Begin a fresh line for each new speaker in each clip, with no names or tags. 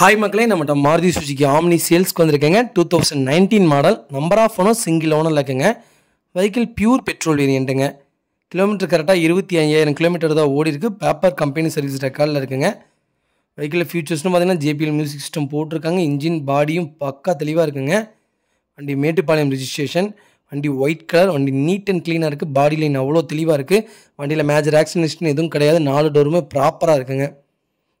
hi மக்களே நம்மகிட்ட மாருதி சுஜிக்கு ஆம்னி சேல்ஸ்க்கு வந்திருக்கேங்க two thousand nineteen model number of ஓனோ சிங்கிள் ஓனரில் இருக்குங்க வெஹிக்கிள் பியூர் பெட்ரோல் வேரியண்ட்டுங்க கிலோமீட்டர் கரெக்டாக இருபத்தி ஐயாயிரம் கிலோமீட்டர் தான் ஓடி இருக்குது பேப்பர் கம்பெனி சர்வீஸ் ரெக்கார்டில் இருக்குங்க வெஹிக்கிள் ஃபியூச்சர்ஸ்னு பார்த்தீங்கன்னா ஜேபிஎல் மியூசிக் சிஸ்டம் போட்டிருக்காங்க இன்ஜின் பாடியும் பக்கா தெளிவாக இருக்குங்க வண்டி மேட்டுப்பாளையம் ரிஜிஸ்ட்ரேஷன் வண்டி ஒயிட் கலர் வண்டி நீட் அண்ட் க்ளீனாக இருக்குது பாடி லைன் அவ்வளோ தெளிவாக இருக்குது வண்டியில் மேஜர் ஆக்சிடென்ட் எதுவும் கிடையாது நாலு டோருமே ப்ராப்பராக இருக்குங்க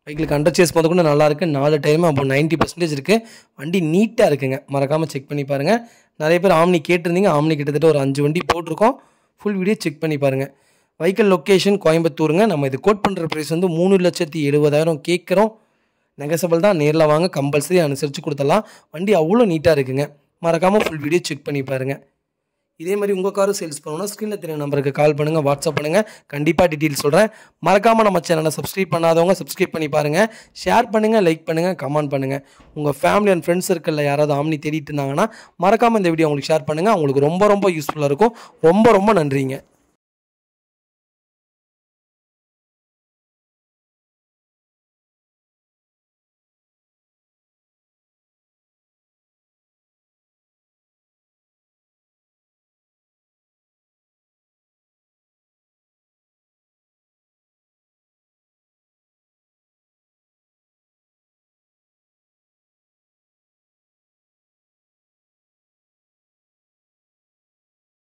பைக்கில் அண்டர் சேஸ் பார்த்து கூட நல்லாயிருக்கு நாலு டைம் அப்போ நைன்ட்டி பர்சன்டேஜ் இருக்குது வண்டி நீட்டாக இருக்குங்க மறக்காமல் செக் பண்ணி பாருங்கள் நிறைய பேர் ஆம்னி கேட்டிருந்தீங்க ஆம்னி கிட்டத்தட்ட ஒரு அஞ்சு வண்டி போட்டிருக்கோம் ஃபுல் வீடியோ செக் பண்ணி பாருங்கள் வைக்கல் லொக்கேஷன் கோயம்புத்தூருங்க நம்ம இது கோட் பண்ணுற ப்ரைஸ் வந்து மூணு லட்சத்தி எழுபதாயிரம் கேட்குறோம் நெகசபிள் தான் நேரில் வாங்க கம்பல்சரி அனுசரித்து கொடுத்தலாம் வண்டி அவ்வளோ நீட்டாக இருக்குங்க மறக்காமல் ஃபுல் வீடியோ செக் பண்ணி பாருங்கள் இதே மாதிரி உங்கள் காரும் சேல்ஸ் பண்ணணும்னா ஸ்க்ரீனில் தெரியும் நம்பருக்கு கால் பண்ணுங்கள் வாட்ஸ்அப் பண்ணுங்கள் கண்டிப்பாக டீட்டெயில் சொல்கிறேன் மறக்காமல் நம்ம சேனலை சப்ஸ்கிரைப் பண்ணாதவங்க சப்ஸ்கிரைப் பண்ணி பாருங்கள் ஷேர் பண்ணுங்கள் லைக் பண்ணுங்கள் கமெண்ட் பண்ணுங்கள் உங்கள் ஃபேமிலி அண்ட் ஃப்ரெண்ட்ஸ் சர்க்கிளில் யாராவது ஆம்னி தேடிட்டு இருந்தாங்கன்னா மறக்காமல் இந்த வீடியோ உங்களுக்கு ஷேர் பண்ணுங்கள் அவங்களுக்கு ரொம்ப ரொம்ப யூஸ்ஃபுல்லாக இருக்கும் ரொம்ப ரொம்ப நன்றிங்க